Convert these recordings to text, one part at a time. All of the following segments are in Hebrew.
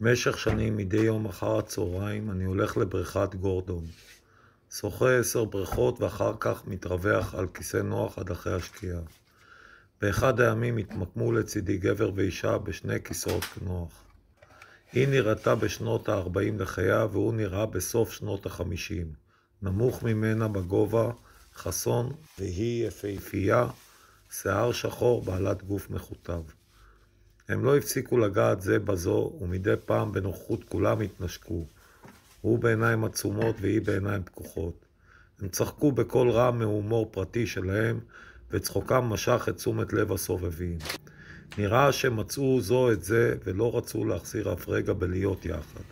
במשך שנים, מדי יום אחר הצהריים, אני הולך לבריכת גורדון. שוחה עשר בריכות ואחר כך מתרווח על כיסא נוח עד אחרי השקיעה. באחד הימים התמקמו לצידי גבר ואישה בשני כיסאות נוח. היא נראתה בשנות ה-40 לחייה והוא נראה בסוף שנות ה-50. נמוך ממנה בגובה, חסון, והיא יפהפייה, שיער שחור בעלת גוף מכותב. הם לא הפסיקו לגעת זה בזו, ומדי פעם בנוכחות כולם התנשקו. הוא בעיניים עצומות והיא בעיניים פקוחות. הם צחקו בקול רם מהומור פרטי שלהם, וצחוקם משך את תשומת לב הסובבים. נראה שמצאו זו את זה, ולא רצו להחזיר אף רגע בלהיות יחד.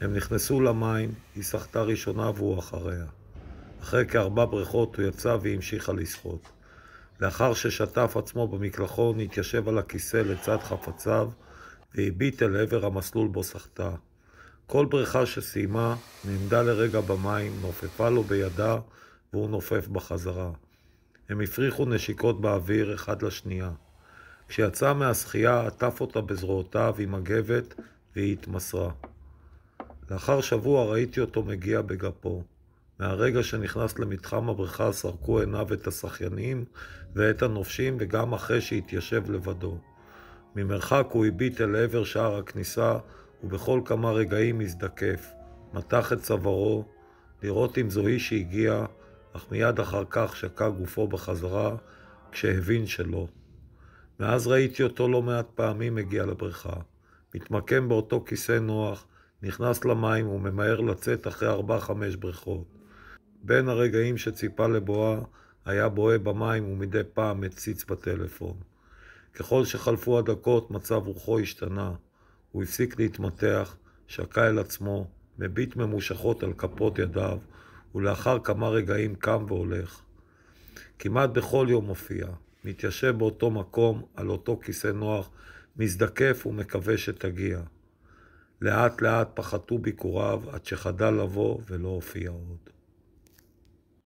הם נכנסו למים, היא סחטה ראשונה והוא אחריה. אחרי כארבע בריכות הוא יצא והמשיכה לשחות. לאחר ששטף עצמו במקלחון, התיישב על הכיסא לצד חפציו והביט אל עבר המסלול בו סחטה. כל בריכה שסיימה נעמדה לרגע במים, נופפה לו בידה והוא נופף בחזרה. הם הפריחו נשיקות באוויר אחד לשנייה. כשיצא מהשחייה עטף אותה בזרועותיו עם מגבת והיא התמסרה. לאחר שבוע ראיתי אותו מגיע בגפו. מהרגע שנכנס למתחם הבריכה סרקו עיניו את השחיינים ואת הנופשים וגם אחרי שהתיישב לבדו. ממרחק הוא הביט אל עבר שער הכניסה ובכל כמה רגעים הזדקף, מתח את צווארו, לראות אם זוהי שהגיעה, אך מיד אחר כך שקע גופו בחזרה כשהבין שלא. מאז ראיתי אותו לא מעט פעמים מגיע לבריכה. מתמקם באותו כיסא נוח, נכנס למים וממהר לצאת אחרי ארבע-חמש בריכות. בין הרגעים שציפה לבואה, היה בוהה במים ומדי פעם מציץ בטלפון. ככל שחלפו הדקות, מצב רוחו השתנה. הוא הפסיק להתמתח, שקע אל עצמו, מביט ממושכות על כפות ידיו, ולאחר כמה רגעים קם והולך. כמעט בכל יום מופיע, מתיישב באותו מקום, על אותו כיסא נוח, מזדקף ומקווה שתגיע. לאט לאט פחתו ביקוריו, עד שחדל לבוא ולא הופיע עוד.